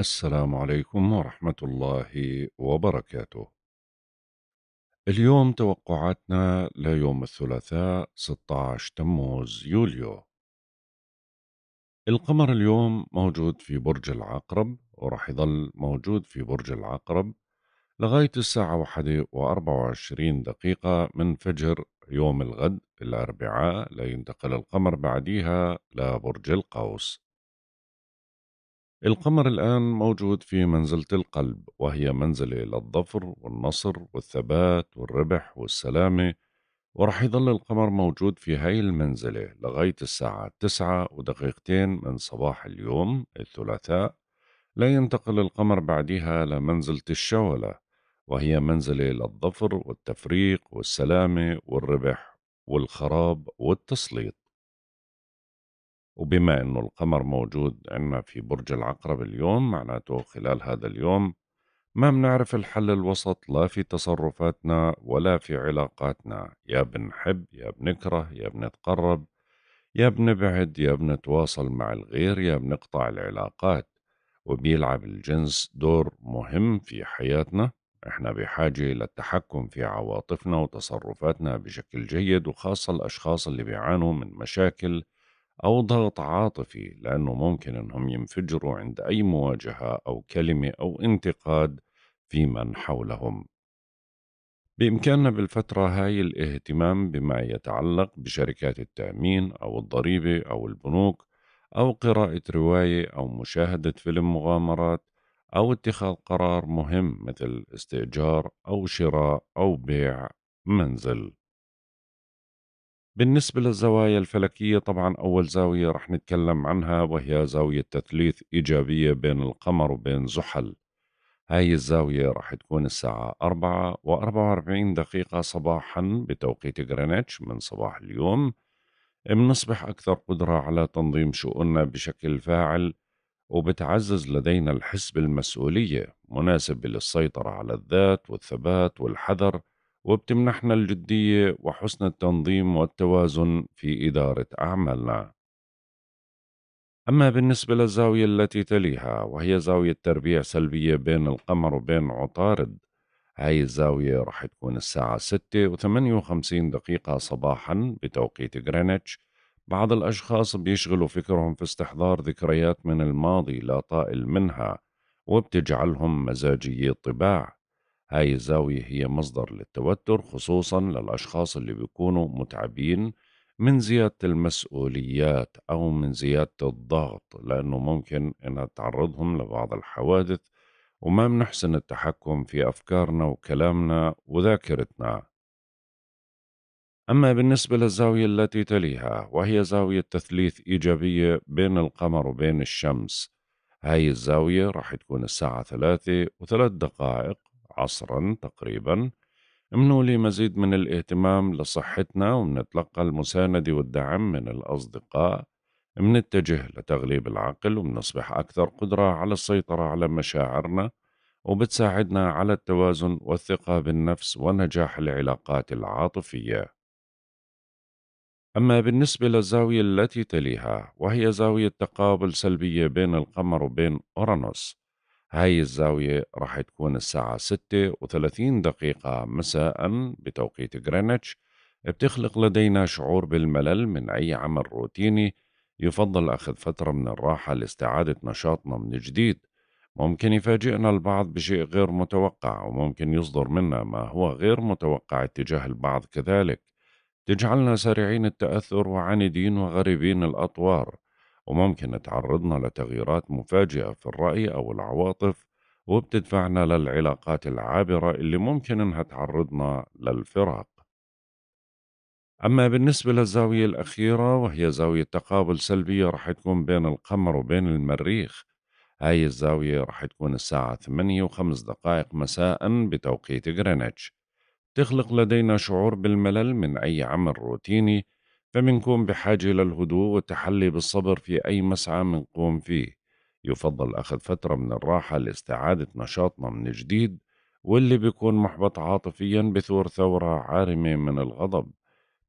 السلام عليكم ورحمة الله وبركاته. اليوم توقعاتنا ليوم الثلاثاء 16 تموز يوليو. القمر اليوم موجود في برج العقرب وراح يظل موجود في برج العقرب لغاية الساعة واحدة وأربعة وعشرين دقيقة من فجر يوم الغد الأربعاء لينتقل القمر بعديها لبرج القوس القمر الآن موجود في منزلة القلب وهي منزلة للظفر والنصر والثبات والربح والسلامة ورح يظل القمر موجود في هاي المنزلة لغاية الساعة تسعة ودقيقتين من صباح اليوم الثلاثاء لا ينتقل القمر بعدها لمنزلة الشولة وهي منزلة للظفر والتفريق والسلامة والربح والخراب والتسليط وبما أنه القمر موجود عنا في برج العقرب اليوم معناته خلال هذا اليوم ما بنعرف الحل الوسط لا في تصرفاتنا ولا في علاقاتنا يا بنحب يا بنكره يا بنتقرب يا بنبعد يا بنتواصل مع الغير يا بنقطع العلاقات وبيلعب الجنس دور مهم في حياتنا احنا بحاجة الى التحكم في عواطفنا وتصرفاتنا بشكل جيد وخاصة الأشخاص اللي بيعانوا من مشاكل أو ضغط عاطفي لأنه ممكن أنهم ينفجروا عند أي مواجهة أو كلمة أو انتقاد في من حولهم بإمكاننا بالفترة هاي الاهتمام بما يتعلق بشركات التأمين أو الضريبة أو البنوك أو قراءة رواية أو مشاهدة فيلم مغامرات أو اتخاذ قرار مهم مثل استئجار أو شراء أو بيع منزل بالنسبة للزوايا الفلكية طبعا أول زاوية رح نتكلم عنها وهي زاوية تثليث إيجابية بين القمر وبين زحل هاي الزاوية رح تكون الساعة 4 و44 دقيقة صباحا بتوقيت غرينتش من صباح اليوم بنصبح أكثر قدرة على تنظيم شؤوننا بشكل فاعل وبتعزز لدينا الحس بالمسؤولية مناسب للسيطرة على الذات والثبات والحذر وبتمنحنا الجدية وحسن التنظيم والتوازن في إدارة أعمالنا. أما بالنسبة للزاوية التي تليها وهي زاوية تربيع سلبية بين القمر وبين عطارد هاي الزاوية راح تكون الساعة 6 و 58 دقيقة صباحا بتوقيت غرينتش بعض الأشخاص بيشغلوا فكرهم في استحضار ذكريات من الماضي لا طائل منها وبتجعلهم مزاجي الطباع هاي الزاوية هي مصدر للتوتر خصوصا للأشخاص اللي بيكونوا متعبين من زيادة المسؤوليات أو من زيادة الضغط لأنه ممكن أنها تعرضهم لبعض الحوادث وما بنحسن التحكم في أفكارنا وكلامنا وذاكرتنا أما بالنسبة للزاوية التي تليها وهي زاوية تثليث إيجابية بين القمر وبين الشمس هاي الزاوية راح تكون الساعة ثلاثة وثلاث دقائق عصرا تقريبا لي مزيد من الاهتمام لصحتنا ومنتلقى المساندة والدعم من الأصدقاء منتجه لتغليب العقل ومنصبح أكثر قدرة على السيطرة على مشاعرنا وبتساعدنا على التوازن والثقة بالنفس ونجاح العلاقات العاطفية أما بالنسبة للزاوية التي تليها وهي زاوية تقابل سلبية بين القمر وبين أورانوس هاي الزاوية راح تكون الساعة ستة وثلاثين دقيقة مساء بتوقيت غرينتش بتخلق لدينا شعور بالملل من أي عمل روتيني يفضل أخذ فترة من الراحة لاستعادة نشاطنا من جديد ممكن يفاجئنا البعض بشيء غير متوقع وممكن يصدر منا ما هو غير متوقع اتجاه البعض كذلك تجعلنا سريعين التأثر وعاندين وغريبين الأطوار وممكن تعرضنا لتغييرات مفاجئة في الرأي أو العواطف وبتدفعنا للعلاقات العابرة اللي ممكن إنها تعرضنا للفراق أما بالنسبة للزاوية الأخيرة وهي زاوية تقابل سلبية رح تكون بين القمر وبين المريخ هاي الزاوية رح تكون الساعة 8 وخمس دقائق مساء بتوقيت غرينتش تخلق لدينا شعور بالملل من أي عمل روتيني فمنكم بحاجة للهدوء والتحلي بالصبر في أي مسعى منقوم فيه يفضل أخذ فترة من الراحة لاستعادة نشاطنا من جديد واللي بيكون محبط عاطفيا بثور ثورة عارمة من الغضب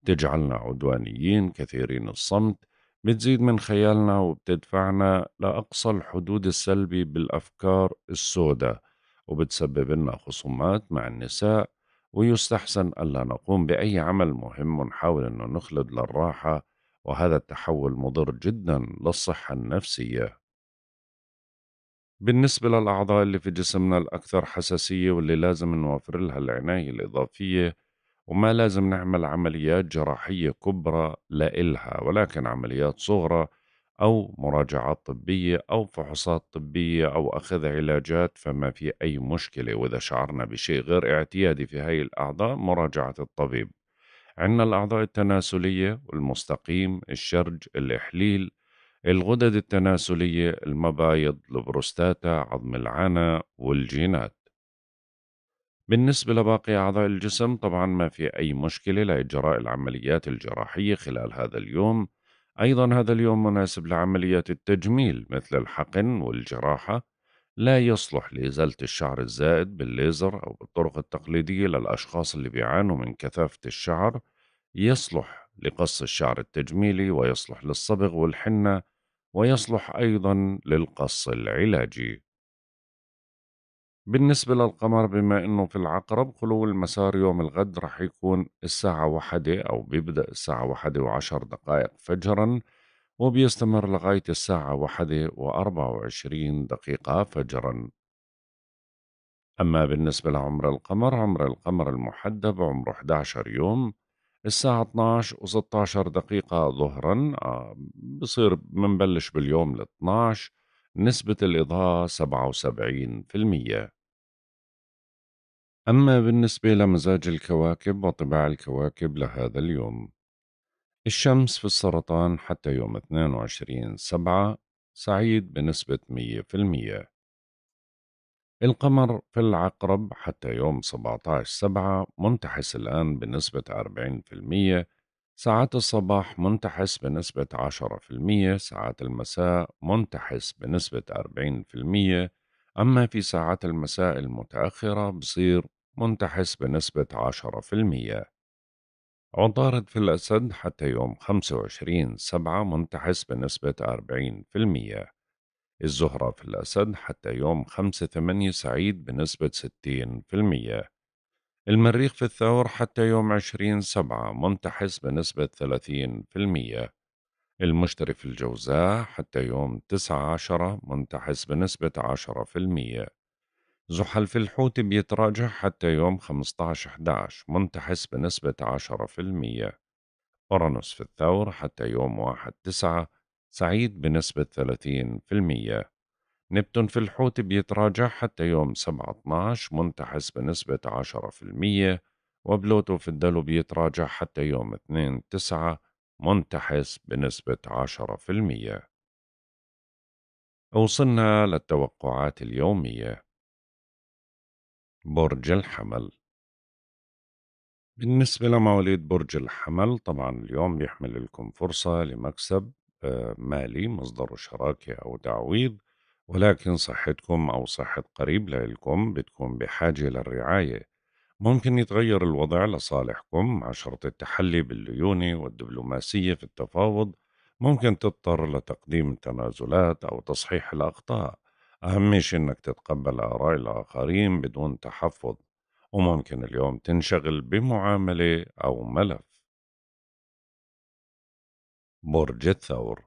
تجعلنا عدوانيين كثيرين الصمت بتزيد من خيالنا وبتدفعنا لأقصى الحدود السلبي بالأفكار السوداء وبتسبب لنا خصومات مع النساء ويستحسن ألا نقوم بأي عمل مهم ونحاول أنه نخلد للراحة وهذا التحول مضر جدا للصحة النفسية بالنسبة للأعضاء اللي في جسمنا الأكثر حساسية واللي لازم نوفر لها العناية الإضافية وما لازم نعمل عمليات جراحية كبرى لإلها ولكن عمليات صغرى أو مراجعات طبية أو فحوصات طبية أو أخذ علاجات فما في أي مشكلة وإذا شعرنا بشيء غير اعتيادي في هاي الأعضاء مراجعة الطبيب عندنا الأعضاء التناسلية المستقيم الشرج الإحليل الغدد التناسلية المبايض البروستاتا عظم العنا والجينات بالنسبة لباقي أعضاء الجسم طبعا ما في أي مشكلة لإجراء العمليات الجراحية خلال هذا اليوم أيضا هذا اليوم مناسب لعمليات التجميل مثل الحقن والجراحة لا يصلح لإزالة الشعر الزائد بالليزر أو بالطرق التقليدية للأشخاص اللي بيعانوا من كثافة الشعر يصلح لقص الشعر التجميلي ويصلح للصبغ والحنة ويصلح أيضا للقص العلاجي بالنسبة للقمر بما أنه في العقرب خلو المسار يوم الغد رح يكون الساعة واحدة أو بيبدأ الساعة واحدة وعشر دقائق فجرا وبيستمر لغاية الساعة واحدة وأربعة وعشرين دقيقة فجرا أما بالنسبة لعمر القمر عمر القمر المحدب عمره 11 يوم الساعة 12 و 16 دقيقة ظهرا آه، بصير منبلش باليوم ال 12 نسبة الإضاءة 77% أما بالنسبة لمزاج الكواكب وطباع الكواكب لهذا اليوم الشمس في السرطان حتى يوم 22 سبعة سعيد بنسبة 100% القمر في العقرب حتى يوم 17 سبعة منتحس الآن بنسبة 40% ساعات الصباح منتحس بنسبة 10% ساعات المساء منتحس بنسبة 40% أما في ساعات المساء المتأخرة بصير منتحس بنسبة 10% عطارد في الأسد حتى يوم 25 سبعة منتحس بنسبة 40% الزهرة في الأسد حتى يوم 5 8 سعيد بنسبة 60% المريخ في الثور حتى يوم 20 سبعة منتحس بنسبة 30% المشتري في الجوزاء حتى يوم تسعة عشرة منتحس بنسبة 10% زحل في الحوت بيتراجع حتى يوم 15 11 منتحس بنسبة 10% أورانوس في الثور حتى يوم 1 9 سعيد بنسبة 30% نبتون في الحوت بيتراجع حتى يوم 7 12 منتحس بنسبة 10% وبلوتو في الدلو بيتراجع حتى يوم 2 9 منتحس بنسبة 10% وصلنا للتوقعات اليومية برج الحمل بالنسبة لمواليد برج الحمل طبعا اليوم بيحمل لكم فرصة لمكسب آه، مالي مصدره شراكة أو تعويض ولكن صحتكم أو صحة قريب لكم بتكون بحاجة للرعاية ممكن يتغير الوضع لصالحكم مع شرط التحلي بالليونة والدبلوماسية في التفاوض ممكن تضطر لتقديم تنازلات أو تصحيح الأخطاء أهم شيء إنك تتقبل آراء الآخرين بدون تحفظ وممكن اليوم تنشغل بمعاملة أو ملف برج الثور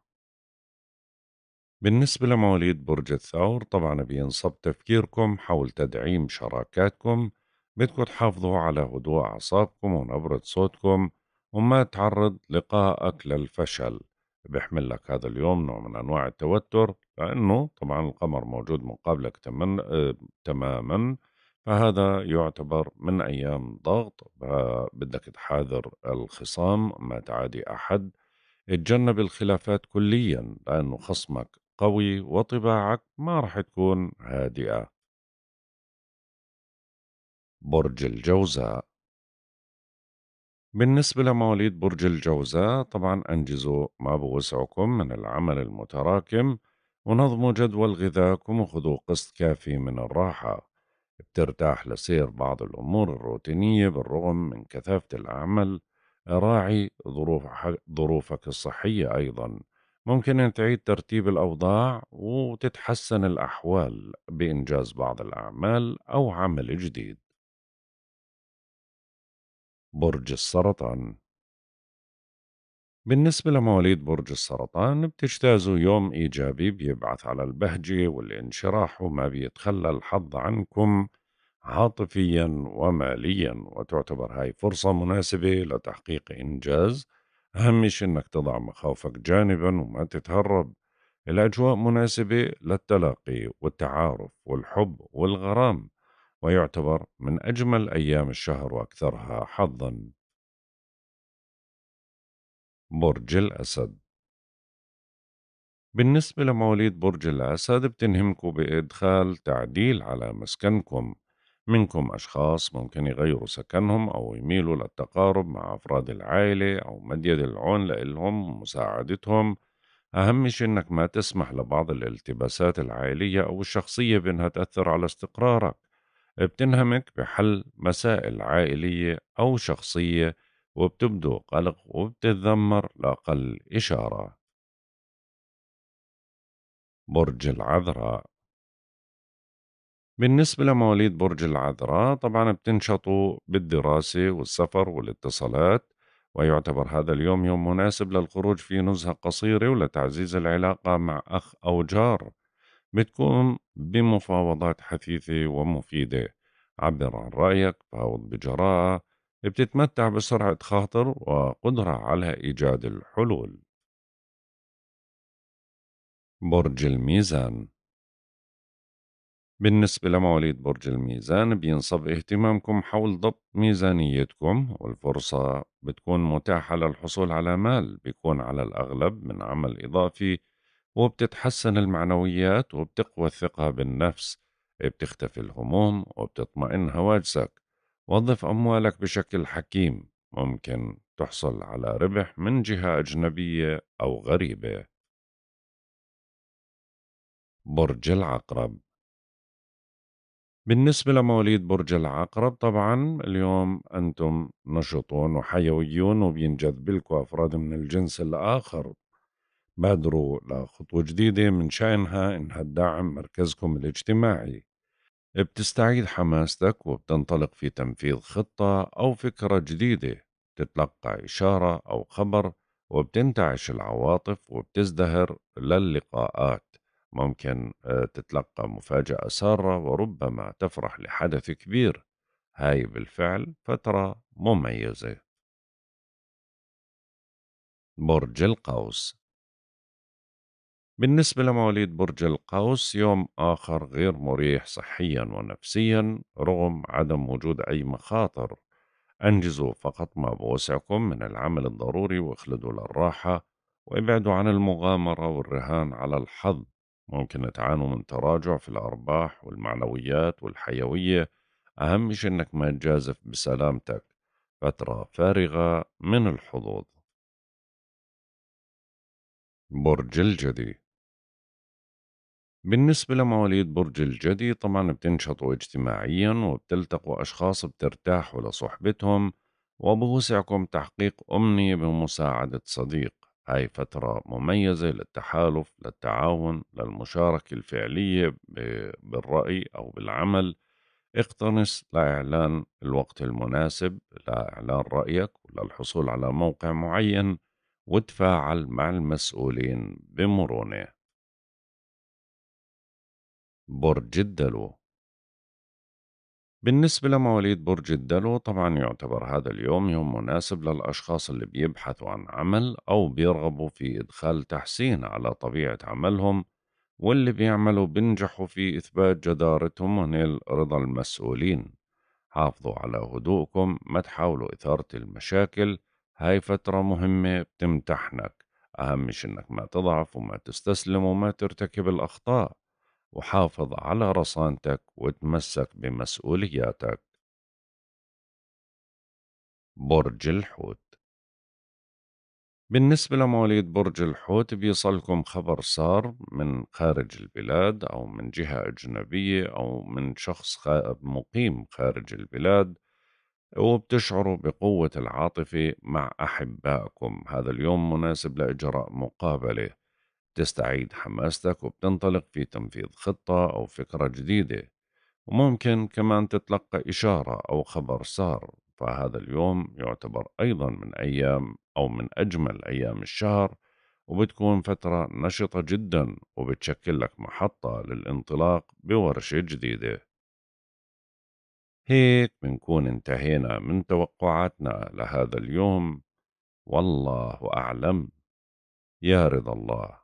بالنسبة لمواليد برج الثور طبعا بينصب تفكيركم حول تدعيم شراكاتكم بدكم تحافظوا على هدوء أعصابكم ونبرة صوتكم وما تعرض لقائك للفشل بيحمل لك هذا اليوم نوع من أنواع التوتر لأنه طبعا القمر موجود مقابلك تمن... آه... تماما فهذا يعتبر من أيام ضغط بدك تحاذر الخصام ما تعادي أحد اتجنب الخلافات كليا لأنه خصمك قوي وطباعك ما رح تكون هادئة برج الجوزاء بالنسبة لمواليد برج الجوزاء طبعا أنجزوا ما بوسعكم من العمل المتراكم ونظموا جدول غذاكم وخذوا قسط كافي من الراحة بترتاح لسير بعض الأمور الروتينية بالرغم من كثافة العمل راعي ظروف ظروفك الصحية أيضا ممكن أن تعيد ترتيب الأوضاع وتتحسن الأحوال بإنجاز بعض الأعمال أو عمل جديد برج السرطان بالنسبة لمواليد برج السرطان بتجتازوا يوم إيجابي بيبعث على البهجة والانشراح وما بيتخلى الحظ عنكم عاطفيا وماليا وتعتبر هاي فرصة مناسبة لتحقيق إنجاز أهم شيء إنك تضع مخاوفك جانبا وما تتهرب الأجواء مناسبة للتلاقي والتعارف والحب والغرام ويعتبر من أجمل أيام الشهر وأكثرها حظا برج الأسد بالنسبة لمواليد برج الأسد بتنهمكم بإدخال تعديل على مسكنكم منكم أشخاص ممكن يغيروا سكنهم أو يميلوا للتقارب مع أفراد العائلة أو مديد العون لإلهم ومساعدتهم أهم شيء إنك ما تسمح لبعض الالتباسات العائلية أو الشخصية بإنها تأثر على استقرارك بتنهمك بحل مسائل عائلية أو شخصية وبتبدو قلق وبتتذمر لأقل إشارة برج العذراء بالنسبة لمواليد برج العذراء طبعا بتنشطوا بالدراسة والسفر والاتصالات ويعتبر هذا اليوم يوم مناسب للخروج في نزهة قصيرة ولتعزيز العلاقة مع أخ أو جار بتكون بمفاوضات حثيثة ومفيدة عبر عن رأيك فاوض بجراءة بتتمتع بسرعة خاطر وقدرة على إيجاد الحلول برج الميزان بالنسبة لمواليد برج الميزان بينصب اهتمامكم حول ضبط ميزانيتكم والفرصة بتكون متاحة للحصول على مال بيكون على الأغلب من عمل إضافي وبتتحسن المعنويات وبتقوى الثقة بالنفس بتختفي الهموم وبتطمئن هواجسك وظف أموالك بشكل حكيم ممكن تحصل على ربح من جهة أجنبية أو غريبة برج العقرب بالنسبة لمواليد برج العقرب طبعا اليوم أنتم نشطون وحيويون وبينجذب لكم أفراد من الجنس الآخر بادروا لخطوة جديدة من شأنها إنها تدعم مركزكم الاجتماعي بتستعيد حماستك وبتنطلق في تنفيذ خطة أو فكرة جديدة تتلقى إشارة أو خبر وبتنتعش العواطف وبتزدهر للقاءات ممكن آه، تتلقى مفاجأة سارة وربما تفرح لحدث كبير هاي بالفعل فترة مميزة برج القوس بالنسبة لمواليد برج القوس يوم آخر غير مريح صحيا ونفسيا رغم عدم وجود أي مخاطر أنجزوا فقط ما بوسعكم من العمل الضروري واخلدوا للراحة وابعدوا عن المغامرة والرهان على الحظ ممكن تعانوا من تراجع في الأرباح والمعنويات والحيوية أهم شيء أنك ما تجازف بسلامتك فترة فارغة من الحظوظ برج الجدي بالنسبة لمواليد برج الجدي طبعا بتنشطوا اجتماعيا وبتلتقوا أشخاص بترتاحوا لصحبتهم وبوسعكم تحقيق أمنية بمساعدة صديق هاي فترة مميزة للتحالف للتعاون للمشاركة الفعلية بالرأي أو بالعمل اقتنص لإعلان الوقت المناسب لإعلان رأيك وللحصول على موقع معين وتفاعل مع المسؤولين بمرونة برج الدلو بالنسبة لمواليد برج الدلو طبعا يعتبر هذا اليوم يوم مناسب للأشخاص اللي بيبحثوا عن عمل أو بيرغبوا في إدخال تحسين على طبيعة عملهم واللي بيعملوا بينجحوا في إثبات جدارتهم ونيل رضا المسؤولين حافظوا على هدوءكم ما تحاولوا إثارة المشاكل هاي فترة مهمة بتمتحنك أهم شي إنك ما تضعف وما تستسلم وما ترتكب الأخطاء وحافظ على رصانتك وتمسك بمسؤولياتك برج الحوت بالنسبة لمواليد برج الحوت بيصلكم خبر صار من خارج البلاد أو من جهة أجنبية أو من شخص مقيم خارج البلاد وبتشعروا بقوة العاطفة مع أحبائكم هذا اليوم مناسب لإجراء مقابلة بتستعيد حماستك وبتنطلق في تنفيذ خطة أو فكرة جديدة وممكن كمان تتلقى إشارة أو خبر سار فهذا اليوم يعتبر أيضا من أيام أو من أجمل أيام الشهر وبتكون فترة نشطة جدا وبتشكل لك محطة للانطلاق بورشة جديدة هيك بنكون انتهينا من توقعاتنا لهذا اليوم والله أعلم يا رضا الله